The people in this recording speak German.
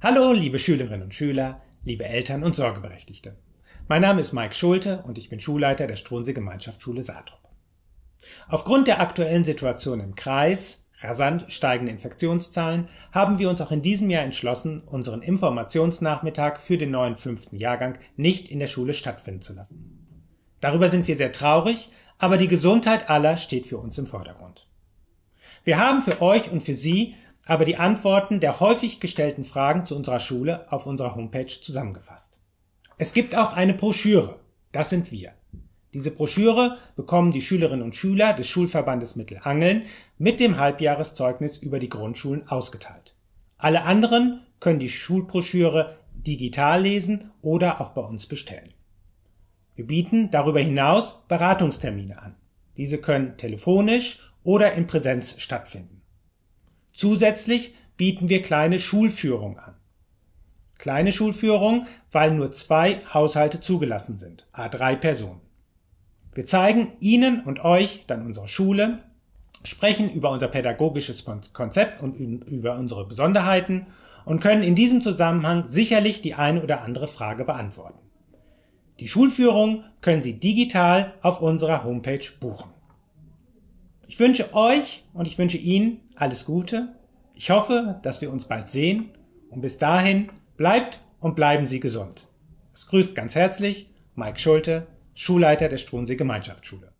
Hallo, liebe Schülerinnen und Schüler, liebe Eltern und Sorgeberechtigte. Mein Name ist Mike Schulte und ich bin Schulleiter der Stronsee Gemeinschaftsschule Saatrup. Aufgrund der aktuellen Situation im Kreis, rasant steigende Infektionszahlen, haben wir uns auch in diesem Jahr entschlossen, unseren Informationsnachmittag für den neuen fünften Jahrgang nicht in der Schule stattfinden zu lassen. Darüber sind wir sehr traurig, aber die Gesundheit aller steht für uns im Vordergrund. Wir haben für euch und für Sie aber die Antworten der häufig gestellten Fragen zu unserer Schule auf unserer Homepage zusammengefasst. Es gibt auch eine Broschüre. Das sind wir. Diese Broschüre bekommen die Schülerinnen und Schüler des Schulverbandes Mittelangeln mit dem Halbjahreszeugnis über die Grundschulen ausgeteilt. Alle anderen können die Schulbroschüre digital lesen oder auch bei uns bestellen. Wir bieten darüber hinaus Beratungstermine an. Diese können telefonisch oder in Präsenz stattfinden. Zusätzlich bieten wir kleine Schulführung an. Kleine Schulführung, weil nur zwei Haushalte zugelassen sind, a drei Personen. Wir zeigen Ihnen und euch dann unsere Schule, sprechen über unser pädagogisches Konzept und über unsere Besonderheiten und können in diesem Zusammenhang sicherlich die eine oder andere Frage beantworten. Die Schulführung können Sie digital auf unserer Homepage buchen. Ich wünsche euch und ich wünsche Ihnen alles Gute. Ich hoffe, dass wir uns bald sehen. Und bis dahin bleibt und bleiben Sie gesund. Es grüßt ganz herzlich Mike Schulte, Schulleiter der Strunsee Gemeinschaftsschule.